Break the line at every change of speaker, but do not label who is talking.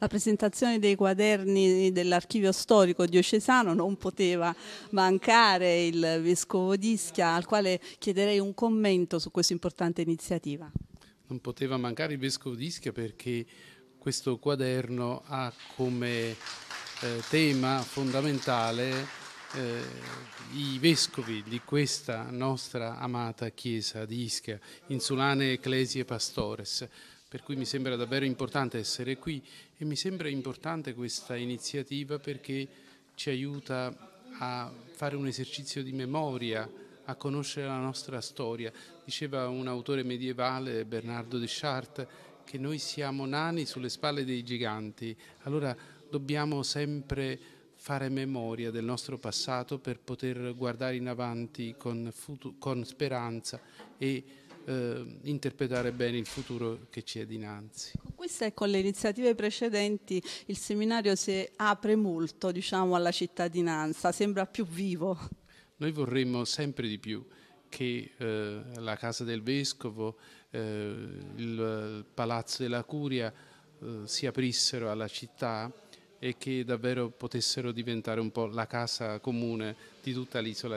la presentazione dei quaderni dell'archivio storico diocesano non poteva mancare il vescovo Dischia, al quale chiederei un commento su questa importante iniziativa.
Non poteva mancare il vescovo Dischia perché questo quaderno ha come eh, tema fondamentale eh, i vescovi di questa nostra amata chiesa di Ischia, Insulane Ecclesie Pastores per cui mi sembra davvero importante essere qui e mi sembra importante questa iniziativa perché ci aiuta a fare un esercizio di memoria, a conoscere la nostra storia. Diceva un autore medievale, Bernardo de Chartres, che noi siamo nani sulle spalle dei giganti, allora dobbiamo sempre fare memoria del nostro passato per poter guardare in avanti con, con speranza e eh, interpretare bene il futuro che ci è dinanzi. Con
queste e con le iniziative precedenti il seminario si apre molto diciamo, alla cittadinanza, sembra
più vivo. Noi vorremmo sempre di più che eh, la casa del vescovo, eh, il palazzo della curia eh, si aprissero alla città e che davvero potessero diventare un po' la casa comune di tutta l'isola.